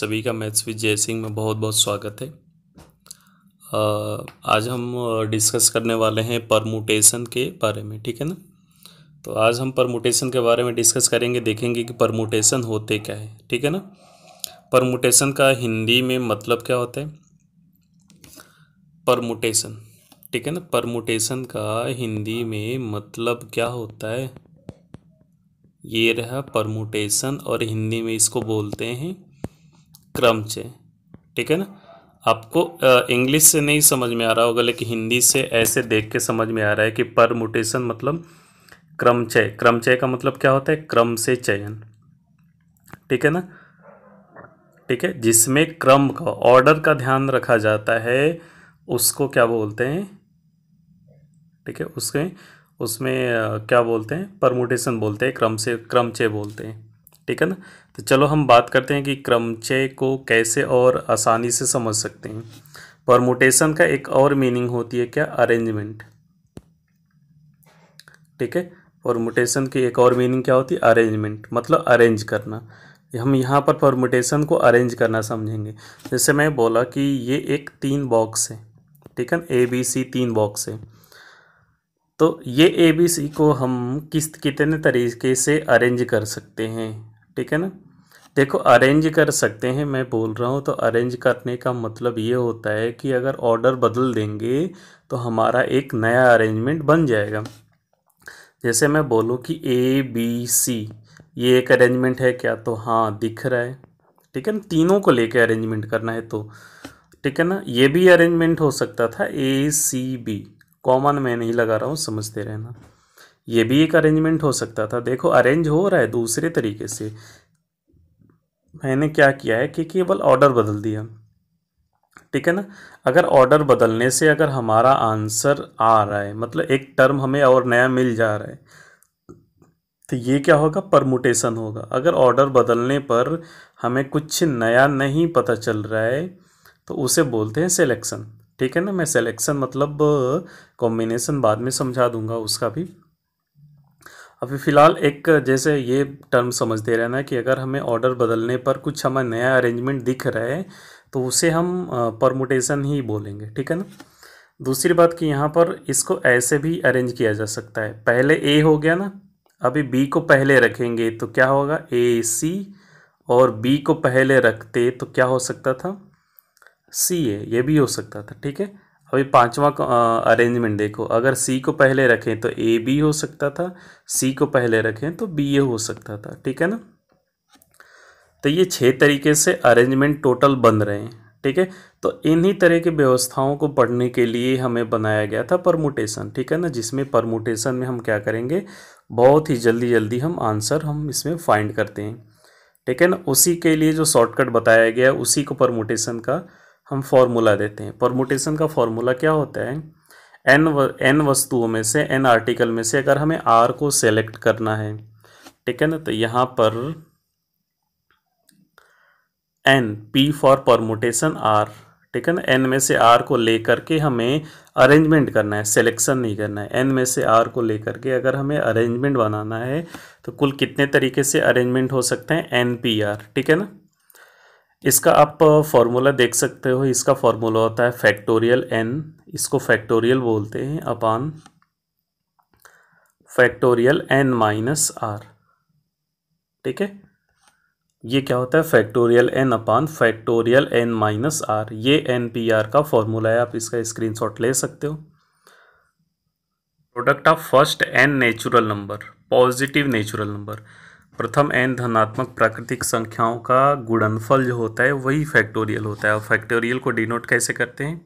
सभी का maths with जय सिंह में बहुत बहुत स्वागत है आज हम डिस्कस करने वाले हैं परमुटेशन के बारे में ठीक है ना तो आज हम परमुटेशन के बारे में डिस्कस करेंगे देखेंगे कि परमुटेशन होते क्या है ठीक है ना परमुटेशन का हिंदी में मतलब क्या होता है परमुटेशन ठीक है ना परमुटेशन का हिंदी में मतलब क्या होता है ये रहा परमुटेशन और हिंदी में इसको बोलते हैं क्रम से ठीक है ना आपको इंग्लिश से नहीं समझ में आ रहा होगा लेकिन हिंदी से ऐसे देख के समझ में आ रहा है कि परमुटेशन मतलब क्रम चय क्रम चय का मतलब क्या होता है क्रम से चयन ठीक है ना ठीक है जिसमें क्रम का ऑर्डर का ध्यान रखा जाता है उसको क्या बोलते हैं ठीक है उसके उसमें क्या बोलते हैं परमुटेशन बोलते हैं क्रम से क्रम चय बोलते हैं ठीक है ना तो चलो हम बात करते हैं कि क्रमचय को कैसे और आसानी से समझ सकते हैं परमोटेशन का एक और मीनिंग होती है क्या अरेंजमेंट ठीक है परमोटेशन की एक और मीनिंग क्या होती है अरेंजमेंट मतलब अरेंज करना हम यहाँ पर परमोटेशन को अरेंज करना समझेंगे जैसे मैं बोला कि ये एक तीन बॉक्स है ठीक है ए बी सी तीन बॉक्स है तो ये ए बी सी को हम किस कितने तरीके से अरेंज कर सकते हैं ठीक है ना देखो अरेंज कर सकते हैं मैं बोल रहा हूँ तो अरेंज करने का मतलब ये होता है कि अगर ऑर्डर बदल देंगे तो हमारा एक नया अरेंजमेंट बन जाएगा जैसे मैं बोलूँ कि ए बी सी ये एक अरेंजमेंट है क्या तो हाँ दिख रहा है ठीक है ना तीनों को लेके अरेंजमेंट करना है तो ठीक है ना ये भी अरेंजमेंट हो सकता था ए सी बी कॉमन मैं नहीं लगा रहा हूँ समझते रहना ये भी एक अरेंजमेंट हो सकता था देखो अरेंज हो रहा है दूसरे तरीके से मैंने क्या किया है कि केवल ऑर्डर बदल दिया ठीक है ना अगर ऑर्डर बदलने से अगर हमारा आंसर आ रहा है मतलब एक टर्म हमें और नया मिल जा रहा है तो ये क्या होगा परमुटेशन होगा अगर ऑर्डर बदलने पर हमें कुछ नया नहीं पता चल रहा है तो उसे बोलते हैं सिलेक्शन ठीक है ना मैं सिलेक्शन मतलब कॉम्बिनेशन बाद में समझा दूंगा उसका भी अभी फ़िलहाल एक जैसे ये टर्म समझते रहना कि अगर हमें ऑर्डर बदलने पर कुछ हमें नया अरेंजमेंट दिख रहा है तो उसे हम परमोटेशन ही बोलेंगे ठीक है ना दूसरी बात कि यहाँ पर इसको ऐसे भी अरेंज किया जा सकता है पहले ए हो गया ना अभी बी को पहले रखेंगे तो क्या होगा ए सी और बी को पहले रखते तो क्या हो सकता था सी ए ये भी हो सकता था ठीक है अभी पांचवा अरेंजमेंट देखो अगर सी को पहले रखें तो ए बी हो सकता था सी को पहले रखें तो बी ए हो सकता था ठीक है ना तो ये छः तरीके से अरेंजमेंट टोटल बन रहे हैं ठीक है तो इन्हीं तरह की व्यवस्थाओं को पढ़ने के लिए हमें बनाया गया था परमुटेशन ठीक है ना जिसमें परमुटेशन में हम क्या करेंगे बहुत ही जल्दी जल्दी हम आंसर हम इसमें फाइंड करते हैं ठीक है ना उसी के लिए जो शॉर्टकट बताया गया उसी को परमुटेशन का हम फॉर्मूला देते हैं परमोटेशन का फॉर्मूला क्या होता है एन एन वस्तुओं में से एन आर्टिकल में से अगर हमें आर को सेलेक्ट करना है ठीक है ना तो यहाँ पर N P for permutation R ठीक है ना एन में से आर को लेकर के हमें अरेंजमेंट करना है सिलेक्शन नहीं करना है एन में से आर को लेकर के अगर हमें अरेंजमेंट बनाना है तो कुल कितने तरीके से अरेंजमेंट हो सकते हैं एन पी आर ठीक है ना इसका आप फॉर्मूला देख सकते हो इसका फॉर्मूला होता है फैक्टोरियल एन इसको फैक्टोरियल बोलते हैं upon factorial N minus R ठीक है ये क्या होता है factorial N upon factorial N minus R ये एन पी आर का फॉर्मूला है आप इसका स्क्रीनशॉट ले सकते हो product of first N natural number positive natural number प्रथम एन धनात्मक प्राकृतिक संख्याओं का गुणनफल जो होता है वही फैक्टोरियल होता है और फैक्टोरियल को डिनोट कैसे करते हैं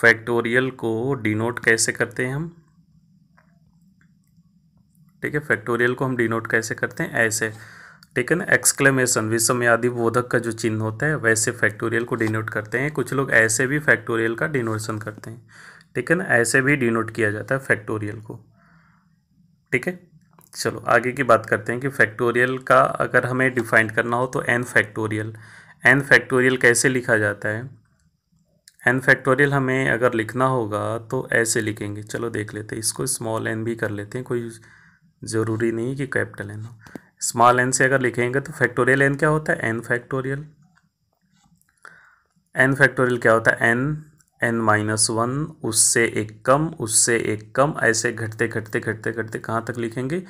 फैक्टोरियल को डिनोट कैसे करते हैं हम ठीक है फैक्टोरियल को हम डिनोट कैसे करते हैं ऐसे ठीक है ना एक्सक्लेमेशन यादि बोधक का जो चिन्ह होता है वैसे फैक्टोरियल को डिनोट करते हैं कुछ लोग ऐसे भी फैक्टोरियल का डिनोटेशन करते हैं ठीक है ना ऐसे भी डिनोट किया जाता है फैक्टोरियल को ठीक है चलो आगे की बात करते हैं कि फैक्टोरियल का अगर हमें डिफाइन करना हो तो एन फैक्टोरियल एन फैक्टोरियल कैसे लिखा जाता है एन फैक्टोरियल हमें अगर लिखना होगा तो ऐसे लिखेंगे चलो देख लेते हैं इसको स्मॉल एन भी कर लेते हैं कोई ज़रूरी नहीं कि कैपिटल एन हो स्मॉल एन से अगर लिखेंगे तो फैक्टोरियल एन क्या होता है एन फैक्टोरियल एन फैक्टोरियल क्या होता है एन एन माइनस वन उससे एक कम उससे एक कम ऐसे घटते घटते घटते घटते कहाँ तक लिखेंगे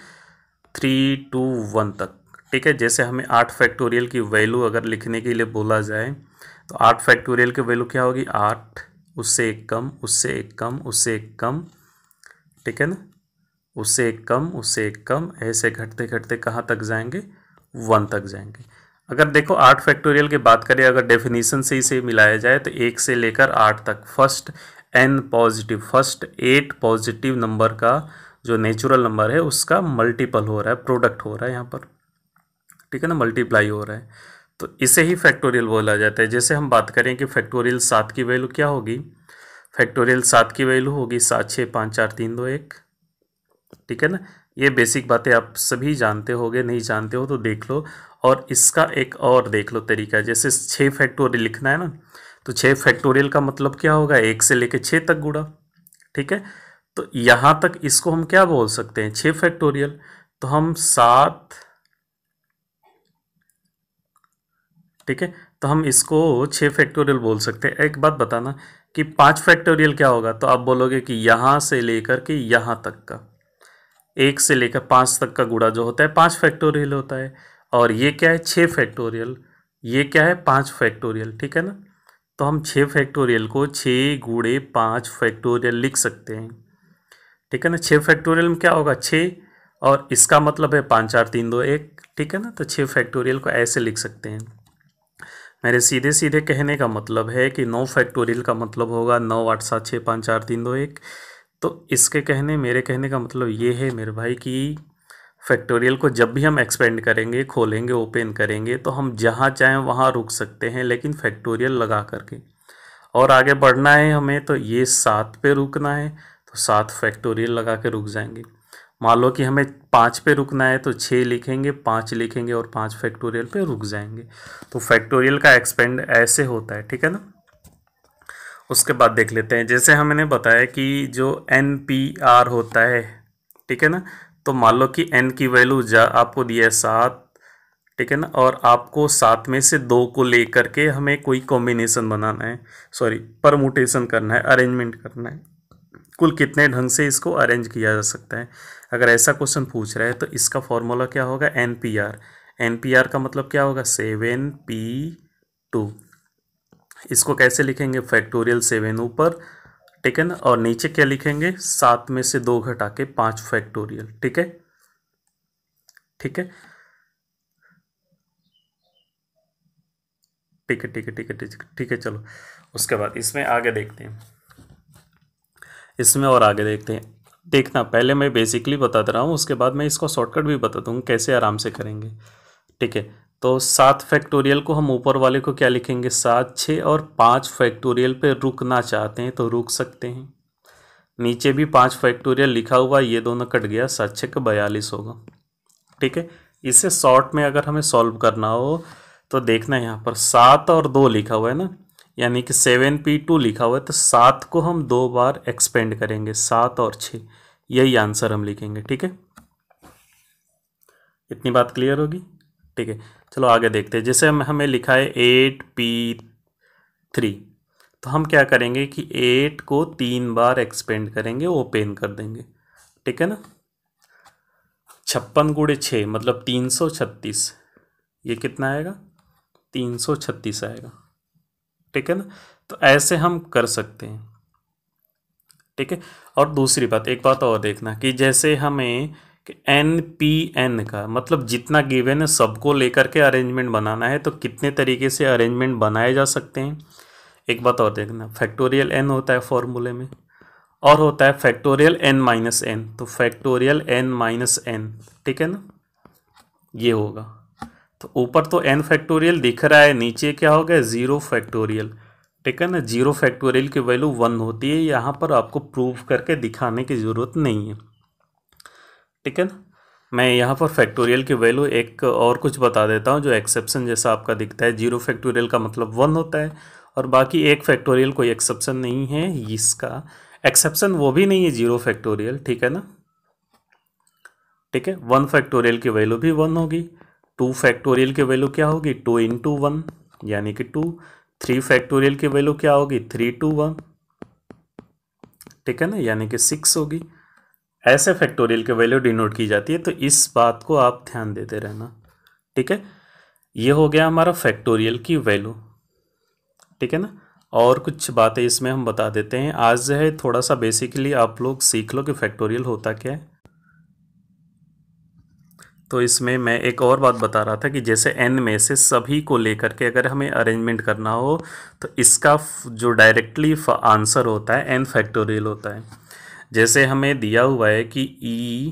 थ्री टू वन तक ठीक है जैसे हमें आठ फैक्टोरियल की वैल्यू अगर लिखने के लिए बोला जाए तो आठ फैक्टोरियल की वैल्यू क्या होगी आठ उससे एक कम उससे एक कम उससे एक कम ठीक है ना उससे एक कम उससे एक कम ऐसे घटते घटते कहाँ तक जाएंगे वन तक जाएंगे अगर देखो आठ फैक्टोरियल की बात करें अगर डेफिनेशन से इसे मिलाया जाए तो एक से लेकर आठ तक first N positive first eight positive number का जो नेचुरल नंबर है उसका मल्टीपल हो रहा है प्रोडक्ट हो रहा है यहाँ पर ठीक है ना मल्टीप्लाई हो रहा है तो इसे ही फैक्टोरियल बोला जाता है जैसे हम बात करें कि फैक्टोरियल सात की वैल्यू क्या होगी फैक्टोरियल सात की वैल्यू होगी सात छः पाँच चार तीन दो एक ठीक है ना ये बेसिक बातें आप सभी जानते होगे नहीं जानते हो तो देख लो और इसका एक और देख लो तरीका जैसे छः फैक्टोरियल लिखना है ना तो छः फैक्टोरियल का मतलब क्या होगा एक से लेकर छः तक गुड़ा ठीक है तो यहाँ तक इसको हम क्या बोल सकते हैं छः फैक्टोरियल तो हम सात ठीक है तो हम इसको छः फैक्टोरियल बोल सकते हैं एक बात बताना कि पाँच फैक्टोरियल क्या होगा तो आप बोलोगे कि यहाँ से लेकर के यहाँ तक का एक से लेकर पाँच तक का गुड़ा जो होता है पाँच फैक्टोरियल होता है और ये क्या है छः फैक्टोरियल ये क्या है पाँच फैक्टोरियल ठीक है ना तो हम छः फैक्टोरियल को छः गुड़े पाँच फैक्टोरियल लिख सकते हैं ठीक है ना छः फैक्टोरियल में क्या होगा छः और इसका मतलब है पाँच चार तीन दो एक ठीक है ना तो छः फैक्टोरियल को ऐसे लिख सकते हैं मेरे सीधे सीधे कहने का मतलब है कि नौ फैक्टोरियल का मतलब होगा नौ आठ सात छः पाँच चार तीन दो एक तो इसके कहने मेरे कहने का मतलब ये है मेरे भाई कि फैक्टोरियल को जब भी हम एक्सपेंड करेंगे खोलेंगे ओपन करेंगे तो हम जहाँ चाहें वहाँ रुक सकते हैं लेकिन फैक्टोरियल लगा करके और आगे बढ़ना है हमें तो ये सात पे रुकना है तो सात फैक्टोरियल लगा के रुक जाएंगे मान लो कि हमें पाँच पे रुकना है तो छः लिखेंगे पाँच लिखेंगे और पाँच फैक्टोरियल पे रुक जाएंगे तो फैक्टोरियल का एक्सपेंड ऐसे होता है ठीक है ना उसके बाद देख लेते हैं जैसे हमने बताया कि जो एन पी आर होता है ठीक है ना तो मान लो कि एन की वैल्यू जा आपको दिया है सात ठीक है ना और आपको सात में से दो को लेकर के हमें कोई कॉम्बिनेशन बनाना है सॉरी परमोटेशन करना है अरेंजमेंट करना है कुल कितने ढंग से इसको अरेंज किया जा सकता है अगर ऐसा क्वेश्चन पूछ रहा है तो इसका फॉर्मूला क्या होगा N P R N P R का मतलब क्या होगा सेवन पी टू इसको कैसे लिखेंगे फैक्टोरियल सेवन ऊपर ठीक है ना और नीचे क्या लिखेंगे सात में से दो घटा के पांच फैक्टोरियल ठीक है ठीक है ठीक है ठीक है ठीक है ठीक है ठीक है चलो उसके बाद इसमें आगे देखते हैं इसमें और आगे देखते हैं देखना पहले मैं बेसिकली बता दे रहा हूँ उसके बाद मैं इसको शॉर्टकट भी बता दूँगा कैसे आराम से करेंगे ठीक है तो सात फैक्टोरियल को हम ऊपर वाले को क्या लिखेंगे सात छः और पाँच फैक्टोरियल पे रुकना चाहते हैं तो रुक सकते हैं नीचे भी पाँच फैक्टोरियल लिखा हुआ ये दोनों कट गया सात छः का बयालीस होगा ठीक है इसे शॉर्ट में अगर हमें सॉल्व करना हो तो देखना यहाँ पर सात और दो लिखा हुआ है ना यानी कि सेवन पी टू लिखा हुआ है तो सात को हम दो बार एक्सपेंड करेंगे सात और छः यही आंसर हम लिखेंगे ठीक है इतनी बात क्लियर होगी ठीक है चलो आगे देखते हैं जैसे हम हमें लिखा है एट पी थ्री तो हम क्या करेंगे कि एट को तीन बार एक्सपेंड करेंगे ओपन कर देंगे ठीक है ना छप्पन गुड़े छः मतलब तीन सौ छत्तीस ये कितना आएगा तीन सौ छत्तीस आएगा ठीक है ना तो ऐसे हम कर सकते हैं ठीक है और दूसरी बात एक बात और देखना कि जैसे हमें एन पी एन का मतलब जितना गिवन है सबको लेकर के अरेंजमेंट बनाना है तो कितने तरीके से अरेंजमेंट बनाए जा सकते हैं एक बात और देखना फैक्टोरियल एन होता है फॉर्मूले में और होता है फैक्टोरियल एन माइनस एन तो फैक्टोरियल एन माइनस एन ठीक है ना ये होगा तो ऊपर तो एन फैक्टोरियल दिख रहा है नीचे क्या हो गया ज़ीरो फैक्टोरियल ठीक है ना जीरो फैक्टोरियल की वैल्यू वन होती है यहाँ पर आपको प्रूव करके दिखाने की ज़रूरत नहीं है ठीक है ना मैं यहाँ पर फैक्टोरियल की वैल्यू एक और कुछ बता देता हूँ जो एक्सेप्शन जैसा आपका दिखता है जीरो फैक्टोरियल का मतलब वन होता है और बाकी एक फैक्टोरियल कोई एक्सेप्शन नहीं है इसका एक्सेप्शन वो भी नहीं है जीरो फैक्टोरियल ठीक है ना ठीक है वन फैक्टोरियल की वैल्यू भी वन होगी टू फैक्टोरियल की वैल्यू क्या होगी टू इन टू वन यानी कि टू थ्री फैक्टोरियल की वैल्यू क्या होगी थ्री टू वन ठीक है ना यानी कि सिक्स होगी ऐसे फैक्टोरियल की वैल्यू डिनोट की जाती है तो इस बात को आप ध्यान देते रहना ठीक है ये हो गया हमारा फैक्टोरियल की वैल्यू ठीक है ना और कुछ बातें इसमें हम बता देते हैं आज जो है थोड़ा सा बेसिकली आप लोग सीख लो कि फैक्टोरियल होता क्या है तो इसमें मैं एक और बात बता रहा था कि जैसे एन में से सभी को लेकर के अगर हमें अरेंजमेंट करना हो तो इसका जो डायरेक्टली आंसर होता है एन फैक्टोरियल होता है जैसे हमें दिया हुआ है कि E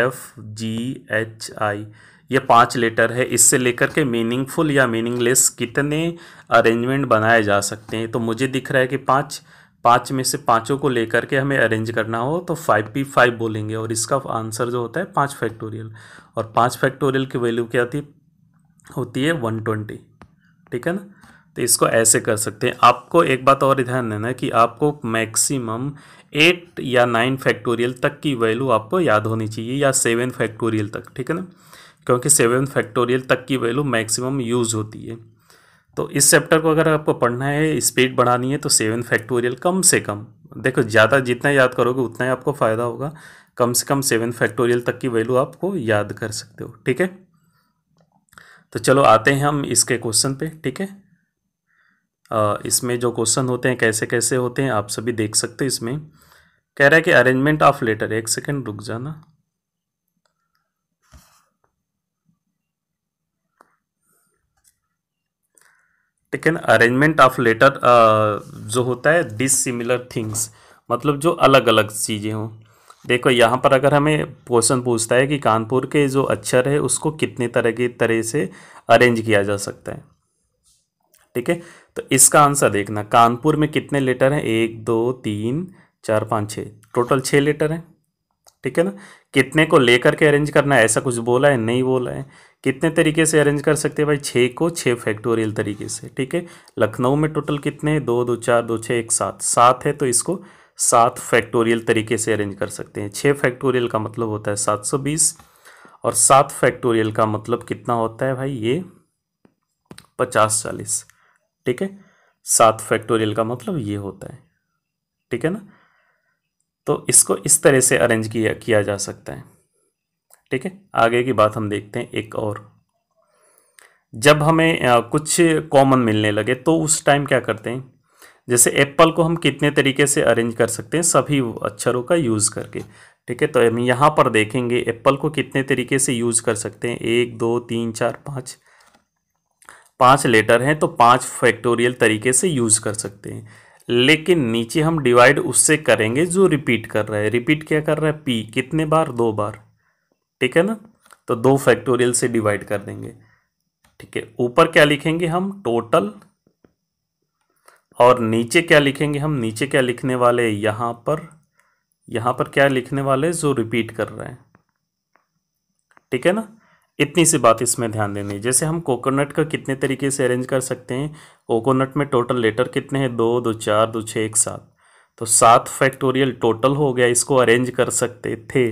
F G H I ये पांच लेटर है इससे लेकर के मीनिंगफुल या मीनिंगलेस कितने अरेंजमेंट बनाए जा सकते हैं तो मुझे दिख रहा है कि पांच पाँच में से पाँचों को लेकर के हमें अरेंज करना हो तो फाइव पी फाइव बोलेंगे और इसका आंसर जो होता है पाँच फैक्टोरियल और पाँच फैक्टोरियल की वैल्यू क्या थी होती है वन ट्वेंटी ठीक है ना तो इसको ऐसे कर सकते हैं आपको एक बात और ध्यान देना कि आपको मैक्सिमम एट या नाइन फैक्टोरियल तक की वैल्यू आपको याद होनी चाहिए या सेवन फैक्टोरियल तक ठीक है ना क्योंकि सेवन फैक्टोरियल तक की वैल्यू मैक्सिमम यूज़ होती है तो इस चैप्टर को अगर आपको पढ़ना है स्पीड बढ़ानी है तो सेवन फैक्टोरियल कम से कम देखो ज़्यादा जितना याद करोगे उतना ही आपको फ़ायदा होगा कम से कम सेवन फैक्टोरियल तक की वैल्यू आपको याद कर सकते हो ठीक है तो चलो आते हैं हम इसके क्वेश्चन पे ठीक है इसमें जो क्वेश्चन होते हैं कैसे कैसे होते हैं आप सभी देख सकते हो इसमें कह रहा है कि अरेंजमेंट ऑफ लेटर एक सेकेंड रुक जाना ठीक है ना अरेंजमेंट ऑफ लेटर जो होता है डिसिमिलर थिंग्स मतलब जो अलग अलग चीज़ें हों देखो यहाँ पर अगर हमें क्वेश्चन पूछता है कि कानपुर के जो अक्षर है उसको कितने तरह की तरह से अरेंज किया जा सकता है ठीक है तो इसका आंसर देखना कानपुर में कितने लेटर हैं एक दो तीन चार पाँच छः टोटल छः लेटर हैं ठीक है ना कितने को लेकर के अरेंज करना है ऐसा कुछ बोला है नहीं बोला है कितने तरीके से अरेंज कर सकते हैं भाई छः को छः फैक्टोरियल तरीके से ठीक है लखनऊ में टोटल कितने हैं दो दो चार दो छः एक सात सात है तो इसको सात फैक्टोरियल तरीके से अरेंज कर सकते हैं छः फैक्टोरियल का मतलब होता है सात सौ बीस और सात फैक्टोरियल का मतलब कितना होता है भाई ये पचास चालीस ठीक है सात फैक्टोरियल का मतलब ये होता है ठीक है ना तो इसको इस तरह से अरेंज किया किया जा सकता है ठीक है आगे की बात हम देखते हैं एक और जब हमें कुछ कॉमन मिलने लगे तो उस टाइम क्या करते हैं जैसे एप्पल को हम कितने तरीके से अरेंज कर सकते हैं सभी अक्षरों का यूज़ करके ठीक है तो हम यहाँ पर देखेंगे एप्पल को कितने तरीके से यूज़ कर सकते हैं एक दो तीन चार पाँच पाँच लेटर हैं तो पाँच फैक्टोरियल तरीके से यूज़ कर सकते हैं लेकिन नीचे हम डिवाइड उससे करेंगे जो रिपीट कर रहा है रिपीट क्या कर रहा है पी कितने बार दो बार ठीक है ना तो दो फैक्टोरियल से डिवाइड कर देंगे ठीक है ऊपर क्या लिखेंगे हम टोटल और नीचे क्या लिखेंगे हम नीचे क्या लिखने वाले यहाँ पर यहाँ पर क्या लिखने वाले जो रिपीट कर रहे हैं ठीक है ना इतनी सी बात इसमें ध्यान देनी है जैसे हम कोकोनट का कितने तरीके से अरेंज कर सकते हैं कोकोनट में टोटल लेटर कितने हैं दो दो चार दो छः एक सात तो सात फैक्टोरियल टोटल हो गया इसको अरेंज कर सकते थे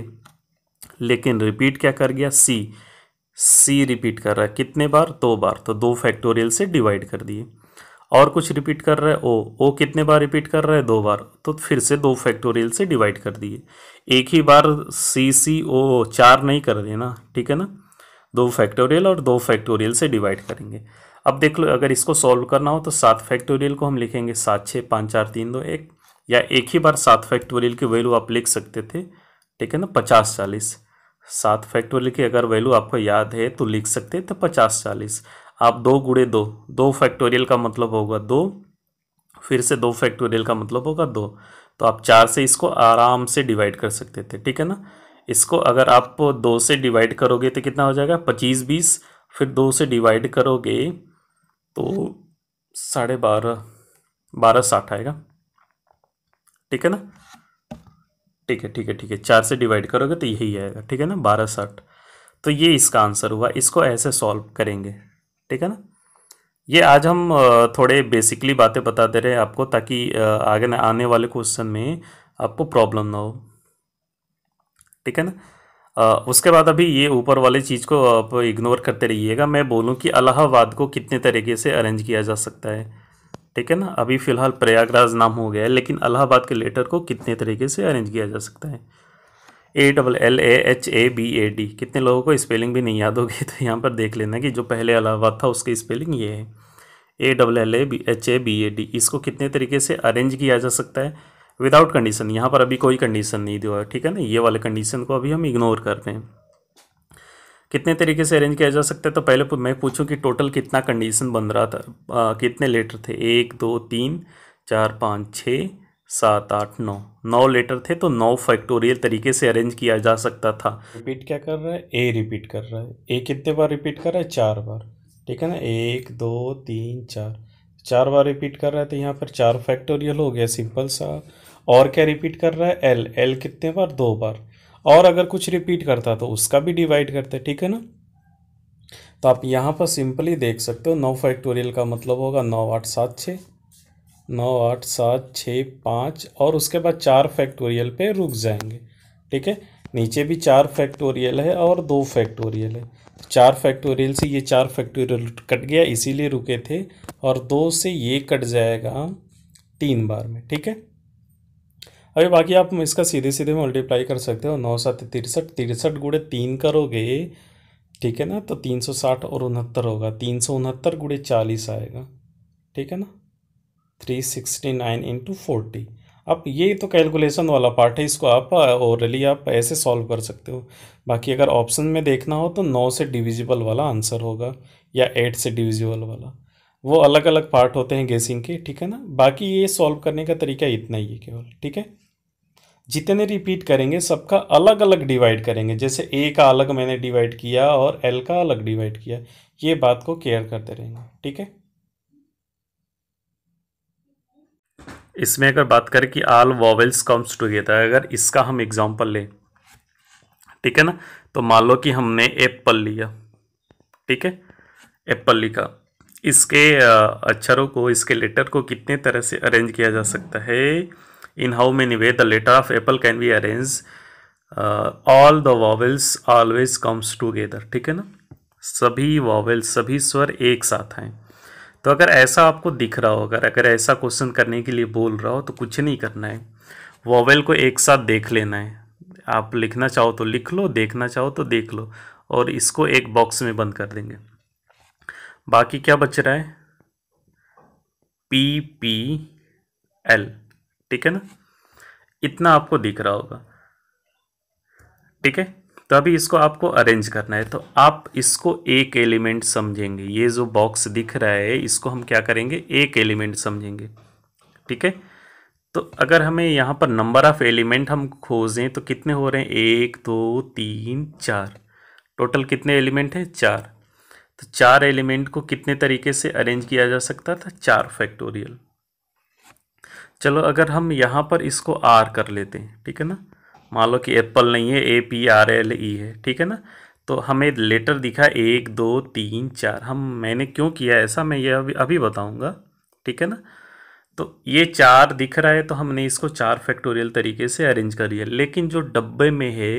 लेकिन रिपीट क्या कर गया सी सी रिपीट कर रहा है कितने बार दो बार तो दो फैक्टोरियल से डिवाइड कर दिए और कुछ रिपीट कर रहा है ओ ओ कितने बार रिपीट कर रहा है दो बार तो फिर से दो फैक्टोरियल से डिवाइड कर दिए एक ही बार सी सी ओ चार नहीं कर देना ना ठीक है ना दो फैक्टोरियल और दो फैक्टोरियल से डिवाइड करेंगे अब देख लो अगर इसको सॉल्व करना हो तो सात फैक्टोरियल को हम लिखेंगे सात छः पाँच चार तीन दो एक या एक ही बार सात फैक्टोरियल की वैल्यू आप लिख सकते थे ठीक है ना पचास चालीस सात फैक्टोरियल की अगर वैल्यू आपको याद है तो लिख सकते थे पचास चालीस आप दो गुड़े दो दो फैक्टोरियल का मतलब होगा दो फिर से दो फैक्टोरियल का मतलब होगा दो तो आप चार से इसको आराम से डिवाइड कर सकते थे ठीक है ना इसको अगर आप दो से डिवाइड करोगे तो कितना हो जाएगा पच्चीस बीस फिर दो से डिवाइड करोगे तो साढ़े बारह बारह साठ आएगा ठीक है ना ठीक है ठीक है ठीक है चार से डिवाइड करोगे तो यही आएगा ठीक है ना बारह साठ तो ये इसका आंसर हुआ इसको ऐसे सॉल्व करेंगे ठीक है ना ये आज हम थोड़े बेसिकली बातें बता दे रहे हैं आपको ताकि आगे आने वाले क्वेश्चन में आपको प्रॉब्लम ना हो ठीक है ना उसके बाद अभी ये ऊपर वाले चीज़ को आप इग्नोर करते रहिएगा मैं बोलूँ कि अलाहाबाद को कितने तरीके से अरेंज किया जा सकता है ठीक है ना अभी फ़िलहाल प्रयागराज नाम हो गया है लेकिन अलाहाबाद के लेटर को कितने तरीके से अरेंज किया जा सकता है A double L A H A B A D कितने लोगों को स्पेलिंग भी नहीं याद होगी तो यहाँ पर देख लेना कि जो पहले अलाहाबाद था उसकी स्पेलिंग ये है A double L A B H A B A D इसको कितने तरीके से अरेंज किया जा सकता है विदाउट कंडीशन यहाँ पर अभी कोई कंडीशन नहीं दिया है ठीक है ना ये वाले कंडीशन को अभी हम इग्नोर करते हैं कितने तरीके से अरेंज किया जा सकता है तो पहले मैं पूछूं कि टोटल कितना कंडीशन बन रहा था आ, कितने लेटर थे एक दो तीन चार पाँच छः सात आठ नौ नौ लेटर थे तो नौ फैक्टोरियल तरीके से अरेंज किया जा सकता था रिपीट क्या कर रहा है ए रिपीट कर रहा है ए कितने बार रिपीट कर रहा है चार बार ठीक है ना एक दो तीन चार चार बार रिपीट कर रहा है तो यहाँ पर चार फैक्टोरियल हो गया सिंपल सा और क्या रिपीट कर रहा है एल एल कितने बार दो बार और अगर कुछ रिपीट करता तो उसका भी डिवाइड करते ठीक है ना तो आप यहाँ पर सिंपली देख सकते हो नौ फैक्टोरियल का मतलब होगा नौ आठ सात छः नौ आठ सात छः पाँच और उसके बाद चार फैक्टोरियल पे रुक जाएंगे ठीक है नीचे भी चार फैक्टोरियल है और दो फैक्टोरियल है तो चार फैक्टोरियल से ये चार फैक्टोरियल कट गया इसीलिए रुके थे और दो से ये कट जाएगा तीन बार में ठीक है अभी बाकी आप इसका सीधे सीधे मल्टीप्लाई कर सकते हो नौ सात तिरसठ तिरसठ गुड़े तीन करोगे ठीक है ना तो तीन सौ साठ और उनहत्तर होगा तीन सौ उनहत्तर गुड़े चालीस आएगा ठीक है ना three sixty nine into forty अब ये तो कैलकुलेशन वाला पार्ट है इसको आप ओरली आप ऐसे सॉल्व कर सकते हो बाकी अगर ऑप्शन में देखना हो तो नौ से डिविजिबल वाला आंसर होगा या एट से डिविजिबल वाला वो अलग अलग पार्ट होते हैं गेसिंग के ठीक है ना बाकी ये सॉल्व करने का तरीका इतना ही है केवल ठीक है जितने रिपीट करेंगे सबका अलग अलग डिवाइड करेंगे जैसे ए का अलग मैंने डिवाइड किया और एल का अलग डिवाइड किया ये बात को केयर करते रहेंगे ठीक है इसमें अगर बात करें कि आल वॉवेल्स कम्स टूगेदर अगर इसका हम एग्जाम्पल लें ठीक है ना तो मान लो कि हमने एप्पल लिया ठीक है एप्पल लिखा इसके अक्षरों को इसके लेटर को कितने तरह से अरेंज किया जा सकता है in how many way the letter of apple can be arranged uh, all the vowels always comes together ठीक है ना सभी वॉवेल सभी स्वर एक साथ हैं तो अगर ऐसा आपको दिख रहा हो अगर अगर ऐसा क्वेश्चन करने के लिए बोल रहा हो तो कुछ नहीं करना है वॉवल को एक साथ देख लेना है आप लिखना चाहो तो लिख लो देखना चाहो तो देख लो और इसको एक बॉक्स में बंद कर देंगे बाकी क्या बच रहा है पी पी एल ठीक है ना इतना आपको दिख रहा होगा ठीक है तो अभी इसको आपको अरेंज करना है तो आप इसको एक एलिमेंट समझेंगे ये जो बॉक्स दिख रहा है इसको हम क्या करेंगे एक एलिमेंट समझेंगे ठीक है तो अगर हमें यहाँ पर नंबर ऑफ एलिमेंट हम खोजें तो कितने हो रहे हैं एक दो तीन चार टोटल कितने एलिमेंट हैं चार तो चार एलिमेंट को कितने तरीके से अरेंज किया जा सकता था चार फैक्टोरियल चलो अगर हम यहाँ पर इसको आर कर लेते हैं ठीक है ना मान लो कि एप्पल नहीं है A P R L E है ठीक है ना तो हमें लेटर दिखा एक दो तीन चार हम मैंने क्यों किया ऐसा मैं ये अभी अभी बताऊँगा ठीक है ना तो ये चार दिख रहा है तो हमने इसको चार फैक्टोरियल तरीके से अरेंज कर लिया लेकिन जो डब्बे में है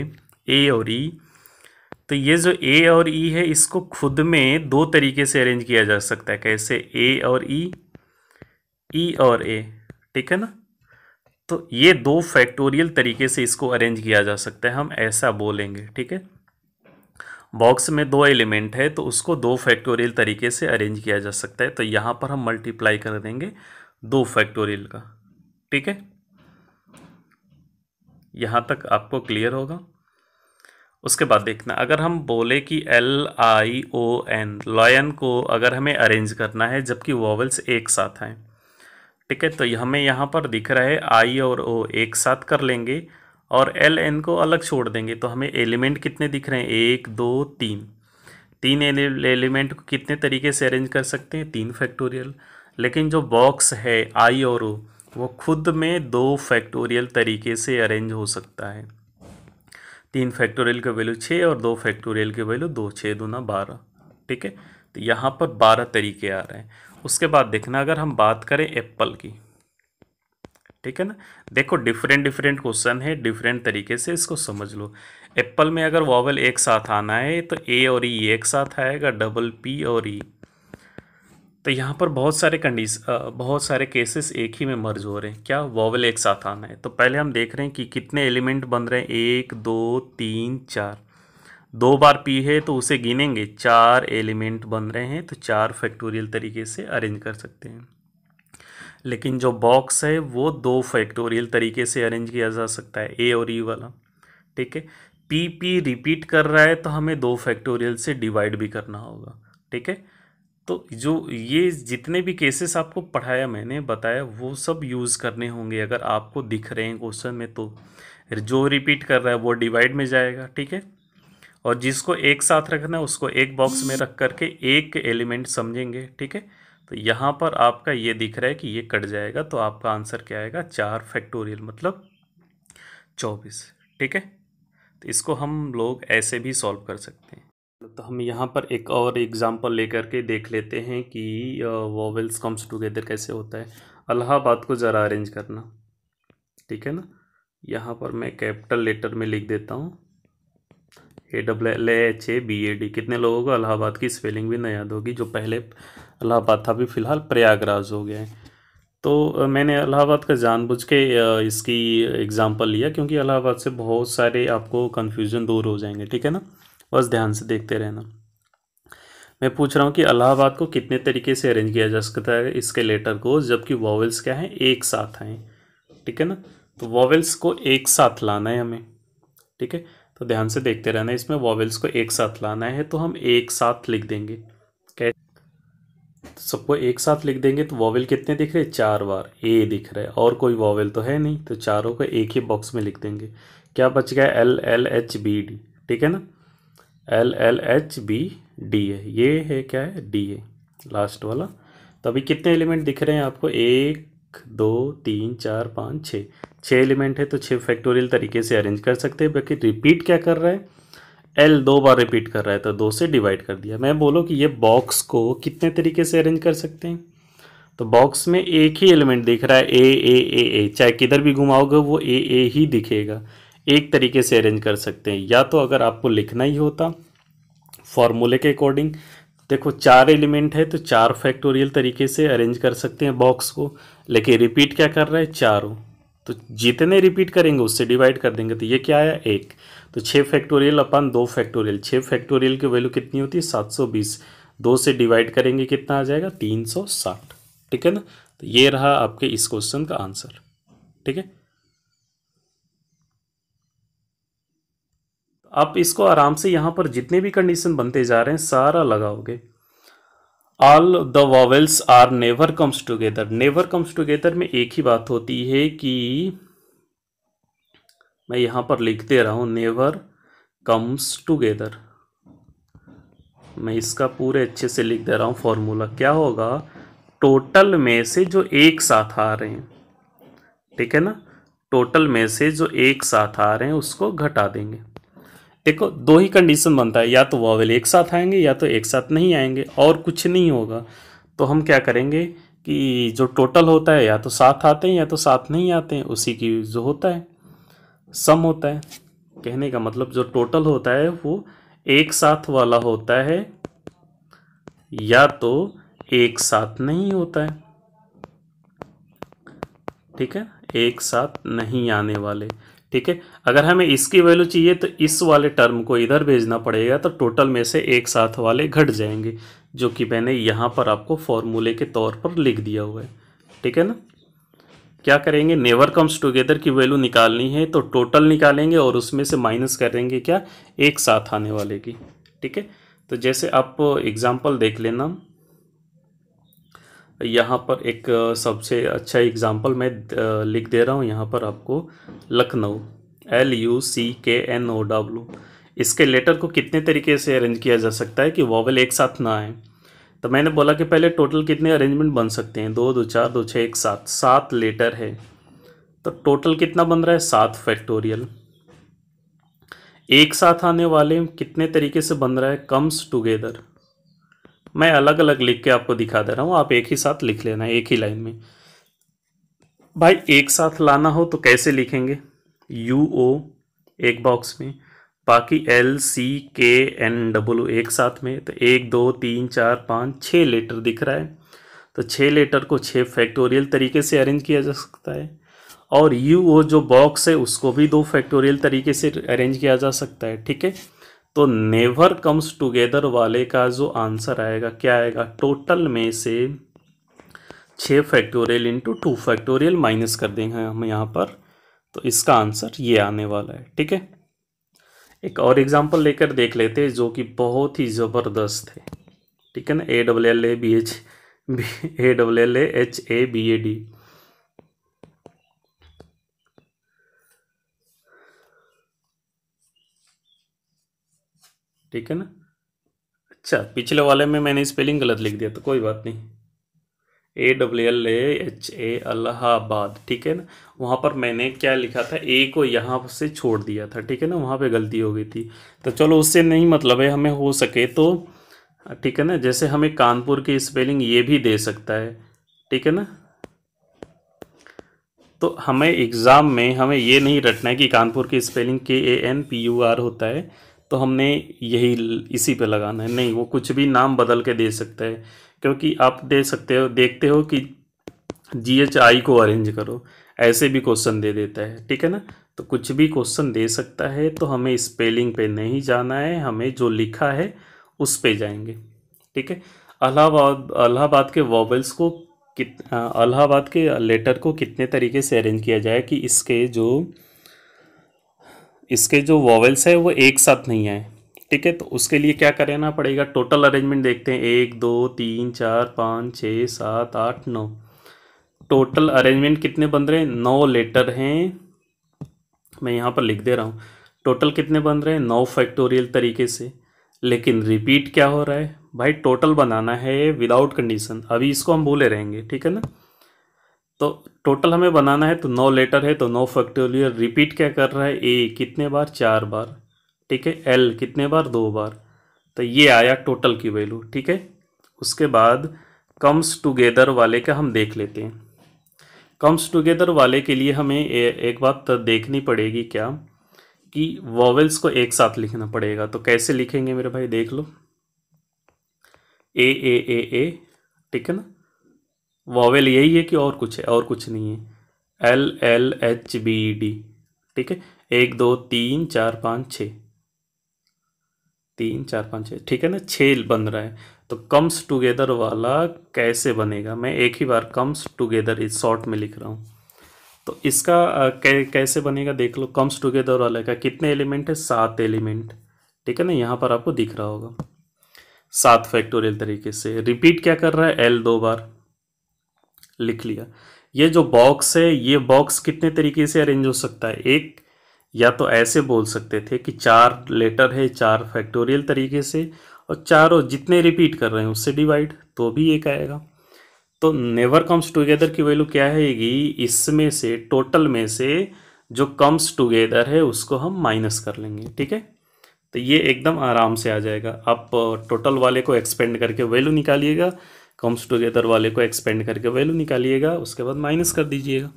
ए और ई e, तो ये जो ए और ई e है इसको खुद में दो तरीके से अरेंज किया जा सकता है कैसे ए और ई e, ई और ए ठीक है ना तो ये दो फैक्टोरियल तरीके से इसको अरेंज किया जा सकता है हम ऐसा बोलेंगे ठीक है बॉक्स में दो एलिमेंट है तो उसको दो फैक्टोरियल तरीके से अरेंज किया जा सकता है तो यहाँ पर हम मल्टीप्लाई कर देंगे दो फैक्टोरियल का ठीक है यहाँ तक आपको क्लियर होगा उसके बाद देखना अगर हम बोले कि L I O N lion को अगर हमें अरेंज करना है जबकि वॉवल्स एक साथ हैं ठीक है तो हमें यहाँ पर दिख रहा है आई और ओ एक साथ कर लेंगे और एल एन को अलग छोड़ देंगे तो हमें एलिमेंट कितने दिख रहे हैं एक दो तीन तीन एलिमेंट को कितने तरीके से अरेंज कर सकते हैं तीन फैक्टोरियल लेकिन जो बॉक्स है आई और ओ वो खुद में दो फैक्टोरियल तरीके से अरेंज हो सकता है तीन फैक्टोरियल के वैल्यू छः और दो फैक्टोरियल के वैल्यू दो छः दो ना बारह ठीक है तो यहाँ पर बारह तरीके आ रहे हैं उसके बाद देखना अगर हम बात करें एप्पल की ठीक है ना देखो डिफरेंट डिफरेंट क्वेश्चन है डिफरेंट तरीके से इसको समझ लो एप्पल में अगर वॉवल एक साथ आना है तो ए और ई e एक साथ आएगा डबल पी और ई e। तो यहाँ पर बहुत सारे कंडीस बहुत सारे केसेस एक ही में मर्ज हो रहे हैं क्या वॉवल एक साथ आना है तो पहले हम देख रहे हैं कि कितने एलिमेंट बन रहे हैं एक दो तीन चार दो बार पी है तो उसे गिनेंगे चार एलिमेंट बन रहे हैं तो चार फैक्टोरियल तरीके से अरेंज कर सकते हैं लेकिन जो बॉक्स है वो दो फैक्टोरियल तरीके से अरेंज किया जा सकता है ए और ई वाला ठीक है पी पी रिपीट कर रहा है तो हमें दो फैक्टोरियल से डिवाइड भी करना होगा ठीक है तो जो ये जितने भी केसेस आपको पढ़ाया मैंने बताया वो सब यूज़ करने होंगे अगर आपको दिख रहे हैं क्वेश्चन में तो जो रिपीट कर रहा है वो डिवाइड में जाएगा ठीक है और जिसको एक साथ रखना है उसको एक बॉक्स में रख करके एक एलिमेंट समझेंगे ठीक है तो यहाँ पर आपका ये दिख रहा है कि ये कट जाएगा तो आपका आंसर क्या आएगा चार फैक्टोरियल मतलब चौबीस ठीक है तो इसको हम लोग ऐसे भी सॉल्व कर सकते हैं तो हम यहाँ पर एक और एग्ज़ाम्पल लेकर के देख लेते हैं कि वॉवल्स कम्स टुगेदर कैसे होता है अलाहाबाद को ज़रा अरेंज करना ठीक है ना यहाँ पर मैं कैपिटल लेटर में लिख देता हूँ A double L H A B A D कितने लोगों को अलाहाबाद की स्पेलिंग भी न याद होगी जो पहले अलाहाबाद था अभी फ़िलहाल प्रयागराज हो गया है तो मैंने अलाहाबाद का जानबूझ के इसकी एग्ज़ाम्पल लिया क्योंकि अलाहाबाद से बहुत सारे आपको कन्फ्यूज़न दूर हो जाएंगे ठीक है ना बस ध्यान से देखते रहना मैं पूछ रहा हूँ कि अलाहाबाद को कितने तरीके से अरेंज किया जा सकता है इसके लेटर को जबकि वॉवल्स क्या हैं एक साथ हैं ठीक है ना तो वॉवल्स को एक साथ लाना है हमें ठीक है तो ध्यान से देखते रहना इसमें वॉवेल्स को एक साथ लाना है तो हम एक साथ लिख देंगे तो सबको एक साथ लिख देंगे तो वॉवेल कितने दिख रहे चार बार ए दिख रहा है और कोई वॉवेल तो है नहीं तो चारों को एक ही बॉक्स में लिख देंगे क्या बच गया L L H B D ठीक है ना L L H B D है ये है क्या है डी है लास्ट वाला तो अभी कितने एलिमेंट दिख रहे हैं आपको एक दो तीन चार पाँच छः छः एलिमेंट है तो छः फैक्टोरियल तरीके से अरेंज कर सकते हैं बाकी रिपीट क्या कर रहा है एल दो बार रिपीट कर रहा है तो दो से डिवाइड कर दिया मैं बोलो कि ये बॉक्स को कितने तरीके से अरेंज कर सकते हैं तो बॉक्स में एक ही एलिमेंट दिख रहा है ए ए ए ए चाहे किधर भी घुमाओगे वो ए ए ही दिखेगा एक तरीके से अरेंज कर सकते हैं या तो अगर आपको लिखना ही होता फॉर्मूले के अकॉर्डिंग देखो चार एलिमेंट है तो चार फैक्टोरियल तरीके से अरेंज कर सकते हैं बॉक्स को लेकिन रिपीट क्या कर रहा है चारों तो जितने रिपीट करेंगे उससे डिवाइड कर देंगे तो ये क्या आया एक तो छः फैक्टोरियल अपन दो फैक्टोरियल छः फैक्टोरियल की वैल्यू कितनी होती है सात सौ बीस दो से डिवाइड करेंगे कितना आ जाएगा तीन सौ साठ ठीक है ना तो ये रहा आपके इस क्वेश्चन का आंसर ठीक है आप इसको आराम से यहाँ पर जितने भी कंडीशन बनते जा रहे हैं सारा लगाओगे all the vowels are never comes together never comes together में एक ही बात होती है कि मैं यहां पर लिख दे रहा हूं नेवर कम्स टूगेदर मैं इसका पूरे अच्छे से लिख दे रहा हूँ फॉर्मूला क्या होगा टोटल में से जो एक साथ आ रहे हैं ठीक है ना टोटल में से जो एक साथ आ रहे हैं उसको घटा देंगे देखो दो ही कंडीशन बनता है या तो वॉवेल एक साथ आएंगे या तो एक साथ नहीं आएंगे और कुछ नहीं होगा तो हम क्या करेंगे कि जो टोटल होता है या तो साथ आते हैं या तो साथ नहीं आते हैं उसी की जो होता है सम होता है कहने का मतलब जो टोटल होता है वो एक साथ वाला होता है या तो एक साथ नहीं होता है ठीक है एक साथ नहीं आने वाले ठीक है अगर हमें इसकी वैल्यू चाहिए तो इस वाले टर्म को इधर भेजना पड़ेगा तो टोटल में से एक साथ वाले घट जाएंगे जो कि मैंने यहाँ पर आपको फॉर्मूले के तौर पर लिख दिया हुआ है ठीक है ना क्या करेंगे नेवर कम्स टुगेदर की वैल्यू निकालनी है तो टोटल निकालेंगे और उसमें से माइनस करेंगे क्या एक साथ आने वाले की ठीक है तो जैसे आप एग्जाम्पल देख लेना यहाँ पर एक सबसे अच्छा एग्ज़ाम्पल मैं लिख दे रहा हूँ यहाँ पर आपको Lucknow L U C K N O W इसके लेटर को कितने तरीके से अरेंज किया जा सकता है कि वॉवल एक साथ ना आए तो मैंने बोला कि पहले टोटल कितने अरेंजमेंट बन सकते हैं दो दो चार दो छः एक सात सात लेटर है तो टोटल कितना बन रहा है सात फैक्टोरियल एक साथ आने वाले कितने तरीके से बन रहा है कम्स टुगेदर मैं अलग अलग लिख के आपको दिखा दे रहा हूँ आप एक ही साथ लिख लेना एक ही लाइन में भाई एक साथ लाना हो तो कैसे लिखेंगे यू ओ एक बॉक्स में बाकी L C K N W एक साथ में तो एक दो तीन चार पाँच छः लेटर दिख रहा है तो छः लेटर को छः फैक्टोरियल तरीके से अरेंज किया जा सकता है और यू ओ जो बॉक्स है उसको भी दो फैक्टोरियल तरीके से अरेंज किया जा सकता है ठीक है तो नेवर कम्स टुगेदर वाले का जो आंसर आएगा क्या आएगा टोटल में से छः factorial into two factorial minus कर देंगे हम यहाँ पर तो इसका आंसर ये आने वाला है ठीक है एक और एग्जांपल लेकर देख लेते हैं जो कि बहुत ही ज़बरदस्त है ठीक है ना A W L A B H B A W L A H A B A D ठीक है ना अच्छा पिछले वाले में मैंने स्पेलिंग गलत लिख दिया तो कोई बात नहीं A W L A H A Allahabad ठीक है ना वहाँ पर मैंने क्या लिखा था ए को यहाँ से छोड़ दिया था ठीक है ना वहाँ पे गलती हो गई थी तो चलो उससे नहीं मतलब है हमें हो सके तो ठीक है ना जैसे हमें कानपुर की स्पेलिंग ये भी दे सकता है ठीक है ना तो हमें एग्ज़ाम में हमें ये नहीं रटना है कि कानपुर की spelling K A N P U R होता है तो हमने यही इसी पे लगाना है नहीं वो कुछ भी नाम बदल के दे सकता है क्योंकि आप दे सकते हो देखते हो कि जी एच आई को अरेंज करो ऐसे भी क्वेश्चन दे देता है ठीक है ना तो कुछ भी क्वेश्चन दे सकता है तो हमें स्पेलिंग पे नहीं जाना है हमें जो लिखा है उस पे जाएंगे ठीक है अलाहाबाद अलाहाबाद के वॉबल्स को कित अलाहाबाद के लेटर को कितने तरीके से अरेंज किया जाए कि इसके जो इसके जो वॉवल्स है वो एक साथ नहीं आए ठीक है तो उसके लिए क्या करना पड़ेगा टोटल अरेंजमेंट देखते हैं एक दो तीन चार पाँच छः सात आठ नौ टोटल अरेंजमेंट कितने बन रहे हैं नौ लेटर हैं मैं यहाँ पर लिख दे रहा हूँ टोटल कितने बन रहे हैं नौ फैक्टोरियल तरीके से लेकिन रिपीट क्या हो रहा है भाई टोटल बनाना है विदाउट कंडीशन अभी इसको हम भूले रहेंगे ठीक है ना तो टोटल हमें बनाना है तो नौ लेटर है तो नौ फैक्टोरियल रिपीट क्या कर रहा है ए कितने बार चार बार ठीक है एल कितने बार दो बार तो ये आया टोटल की वैल्यू ठीक है उसके बाद कम्स टुगेदर वाले का हम देख लेते हैं कम्स टुगेदर वाले के लिए हमें ए, एक बात तो देखनी पड़ेगी क्या कि वॉवल्स को एक साथ लिखना पड़ेगा तो कैसे लिखेंगे मेरे भाई देख लो ए ए ए ए ठीक है ना वॉवेल यही है कि और कुछ है और कुछ नहीं है L L H B D ठीक है एक दो तीन चार पाँच छ तीन चार पाँच छः ठीक है ना छ बन रहा है तो कम्स टुगेदर वाला कैसे बनेगा मैं एक ही बार कम्स टुगेदर इस शॉर्ट में लिख रहा हूँ तो इसका कै, कैसे बनेगा देख लो कम्स टुगेदर वाले का कितने एलिमेंट है सात एलिमेंट ठीक है ना यहाँ पर आपको दिख रहा होगा सात फैक्टोरियल तरीके से रिपीट क्या कर रहा है एल दो बार लिख लिया ये जो बॉक्स है ये बॉक्स कितने तरीके से अरेंज हो सकता है एक या तो ऐसे बोल सकते थे कि चार लेटर है चार फैक्टोरियल तरीके से और चारों जितने रिपीट कर रहे हैं उससे डिवाइड तो भी एक आएगा तो नेवर कम्स टुगेदर की वैल्यू क्या हैगी इसमें से टोटल में से जो कम्स टुगेदर है उसको हम माइनस कर लेंगे ठीक है तो ये एकदम आराम से आ जाएगा आप टोटल वाले को एक्सपेंड करके वैल्यू निकालिएगा कम्स टुगेदर वाले को एक्सपेंड करके वैल्यू निकालिएगा उसके बाद माइनस कर दीजिएगा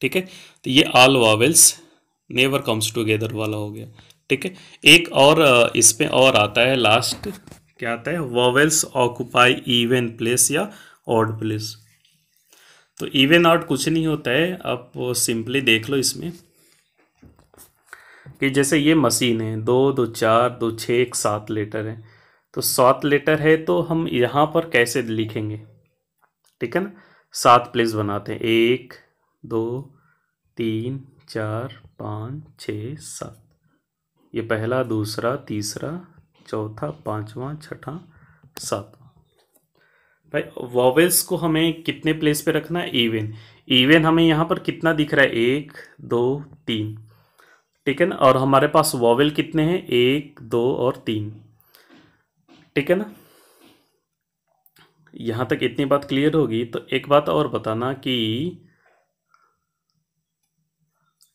ठीक है तो ये all vowels never comes together वाला हो गया ठीक है एक और इसमें और आता है लास्ट क्या आता है वावेल्स ऑक्यूपाई इवन प्लेस या ऑड प्लेस तो इवन ऑड कुछ नहीं होता है आप सिंपली देख लो इसमें कि जैसे ये मशीन है दो दो चार दो छः एक सात लेटर है तो सात लेटर है तो हम यहाँ पर कैसे लिखेंगे ठीक है ना सात प्लेस बनाते हैं एक दो तीन चार पाँच छ सात ये पहला दूसरा तीसरा चौथा पांचवा छठा सातवा भाई वॉवेल्स को हमें कितने प्लेस पे रखना है इवेन इवेन हमें यहाँ पर कितना दिख रहा है एक दो तीन ठीक है ना और हमारे पास वॉवेल कितने हैं एक दो और तीन ठीक है ना यहां तक इतनी बात क्लियर होगी तो एक बात और बताना कि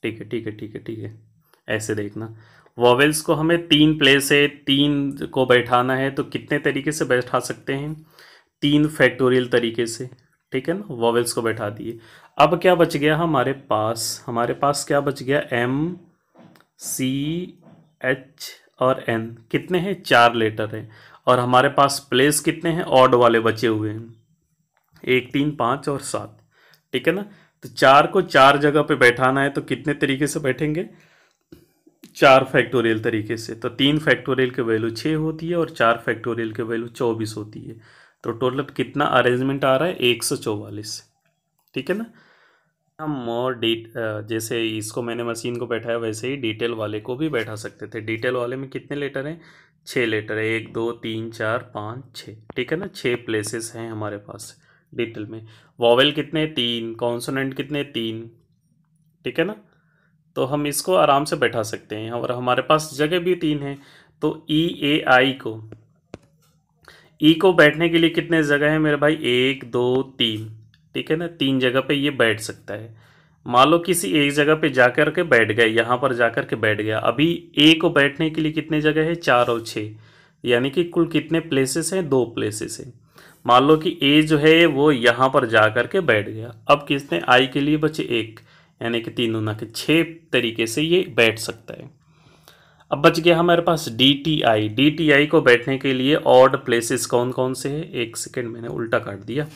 ठीक है ठीक है ठीक है ठीक है ऐसे देखना वॉवेल्स को हमें तीन प्लेस है तीन को बैठाना है तो कितने तरीके से बैठा सकते हैं तीन फैक्टोरियल तरीके से ठीक है ना वॉवेल्स को बैठा दिए अब क्या बच गया हमारे पास हमारे पास क्या बच गया एम सी एच और एन कितने हैं चार लेटर हैं और हमारे पास प्लेस कितने हैं ऑड वाले बचे हुए हैं एक तीन पाँच और सात ठीक है ना तो चार को चार जगह पे बैठाना है तो कितने तरीके से बैठेंगे चार फैक्टोरियल तरीके से तो तीन फैक्टोरियल के वैल्यू छः होती है और चार फैक्टोरियल के वैल्यू चौबीस होती है तो टोटल कितना अरेंजमेंट आ रहा है एक सौ चौवालीस ठीक है ना हम मोर डीट जैसे इसको मैंने मशीन को बैठाया वैसे ही डिटेल वाले को भी बैठा सकते थे डिटेल वाले में कितने लेटर हैं छः लेटर है एक दो तीन चार पाँच छः ठीक है ना छः प्लेसेस हैं हमारे पास डिटेल में वॉवेल कितने तीन कॉन्सोनेंट कितने तीन ठीक है ना तो हम इसको आराम से बैठा सकते हैं और हमारे पास जगह भी तीन है तो ई ए आई को ई e को बैठने के लिए कितने जगह है मेरे भाई एक दो तीन ठीक है ना तीन जगह पे ये बैठ सकता है मान लो किसी एक जगह पे जाकर के बैठ गए यहाँ पर जाकर के बैठ गया अभी ए को बैठने के लिए कितने जगह है चार और छः यानी कि कुल कितने प्लेसेस हैं दो प्लेसेस हैं मान लो कि ए जो है वो यहाँ पर जा कर के बैठ गया अब किसने आई के लिए बचे एक यानी कि तीन उना के छः तरीके से ये बैठ सकता है अब बच गया हमारे पास D T I D T I को बैठने के लिए ऑड प्लेसेस कौन कौन से हैं एक सेकेंड मैंने उल्टा काट दिया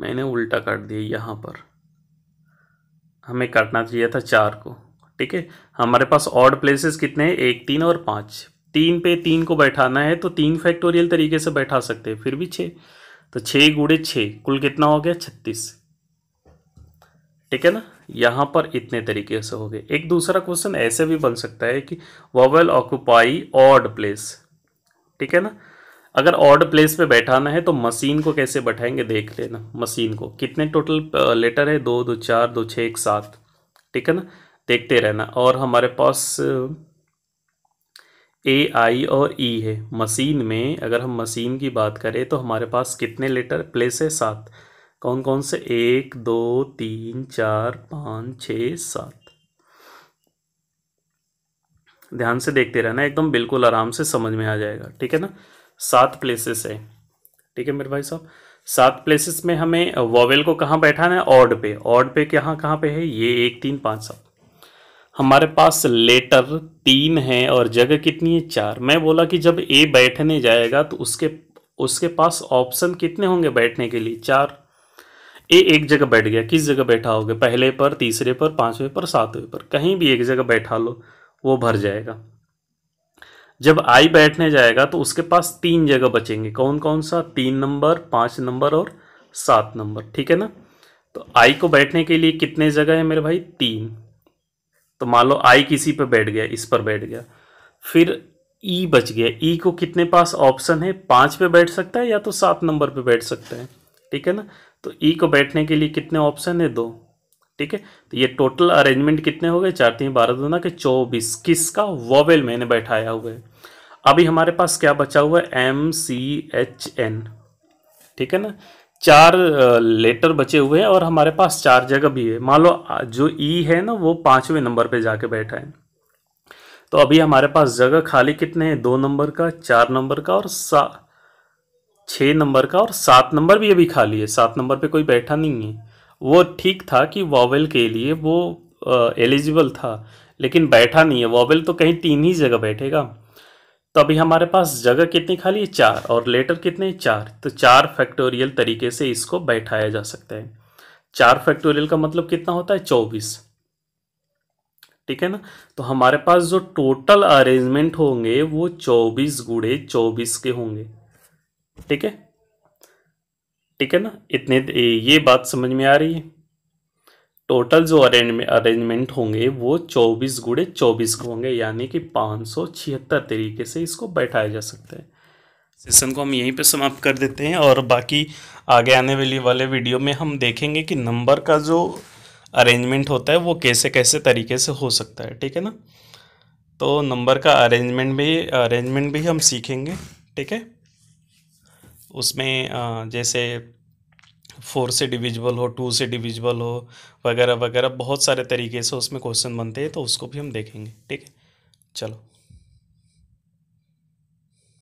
मैंने उल्टा काट दिया यहाँ पर हमें काटना चाहिए था चार को ठीक है हमारे पास ऑड प्लेसेस कितने हैं एक तीन और पाँच तीन पे तीन को बैठाना है तो तीन फैक्टोरियल तरीके से बैठा सकते हैं फिर भी छः तो छः गुड़े छः कुल कितना हो गया छत्तीस ठीक है ना यहाँ पर इतने तरीके से हो गए एक दूसरा क्वेश्चन ऐसे भी बन सकता है कि वेल ऑक्यूपाई ऑड प्लेस ठीक है ना अगर ऑर्ड प्लेस पे बैठाना है तो मशीन को कैसे बैठाएंगे देख लेना मशीन को कितने टोटल लेटर है दो दो चार दो छः एक सात ठीक है ना देखते रहना और हमारे पास ए आई और ई e है मशीन में अगर हम मशीन की बात करें तो हमारे पास कितने लेटर प्लेस है सात कौन कौन से एक दो तीन चार पाँच छ सात ध्यान से देखते रहना एकदम बिल्कुल आराम से समझ में आ जाएगा ठीक है ना सात प्लेसेस है ठीक है मेरे भाई साहब सात प्लेसेस में हमें वॉवेल को कहाँ बैठाना है ऑड पे ऑड पे कहाँ कहाँ पे है ये एक तीन पाँच सात हमारे पास लेटर तीन है और जगह कितनी है चार मैं बोला कि जब ए बैठने जाएगा तो उसके उसके पास ऑप्शन कितने होंगे बैठने के लिए चार ए एक जगह बैठ गया किस जगह बैठा होगा पहले पर तीसरे पर पाँचवें पर सातवें पर कहीं भी एक जगह बैठा लो वो भर जाएगा जब आई बैठने जाएगा तो उसके पास तीन जगह बचेंगे कौन कौन सा तीन नंबर पाँच नंबर और सात नंबर ठीक है ना तो आई को बैठने के लिए कितने जगह है मेरे भाई तीन तो मान लो आई किसी पर बैठ गया इस पर बैठ गया फिर ई e बच गया ई e को कितने पास ऑप्शन है पाँच पे बैठ सकता है या तो सात नंबर पे बैठ सकता है ठीक है ना तो ई e को बैठने के लिए कितने ऑप्शन है दो ठीक है तो ये टोटल अरेंजमेंट कितने हो गए चार तीन बारह दो ना कि चौबीस किसका वॉवेल मैंने बैठाया हुआ है अभी हमारे पास क्या बचा हुआ है एम सी एच एन ठीक है ना चार लेटर बचे हुए हैं और हमारे पास चार जगह भी है मान लो जो ई e है ना वो पांचवें नंबर पे जाके बैठा है तो अभी हमारे पास जगह खाली कितने हैं दो नंबर का चार नंबर का और सा छ नंबर का और सात नंबर भी अभी खाली है सात नंबर पे कोई बैठा नहीं है वो ठीक था कि वॉवेल के लिए वो एलिजिबल था लेकिन बैठा नहीं है वॉवेल तो कहीं तीन ही जगह बैठेगा तो अभी हमारे पास जगह कितनी खाली है चार और लेटर कितने चार तो चार फैक्टोरियल तरीके से इसको बैठाया जा सकता है चार फैक्टोरियल का मतलब कितना होता है चौबीस ठीक है ना तो हमारे पास जो टोटल अरेंजमेंट होंगे वो चौबीस गुड़े चौबीस के होंगे ठीक है ठीक है ना इतने ये बात समझ में आ रही है टोटल जो अरेंजमेंट अरेंजमेंट होंगे वो चौबीस गुड़े चौबीस के होंगे यानी कि पाँच सौ छिहत्तर तरीके से इसको बैठाया जा सकता है सेशन को हम यहीं पे समाप्त कर देते हैं और बाकी आगे आने वाली वाले वीडियो में हम देखेंगे कि नंबर का जो अरेंजमेंट होता है वो कैसे कैसे तरीके से हो सकता है ठीक है ना तो नंबर का अरेंजमेंट भी अरेंजमेंट भी हम सीखेंगे ठीक है उसमें जैसे फोर से डिविजिबल हो टू से डिविजिबल हो वगैरह वगैरह बहुत सारे तरीके से उसमें क्वेश्चन बनते हैं तो उसको भी हम देखेंगे ठीक है चलो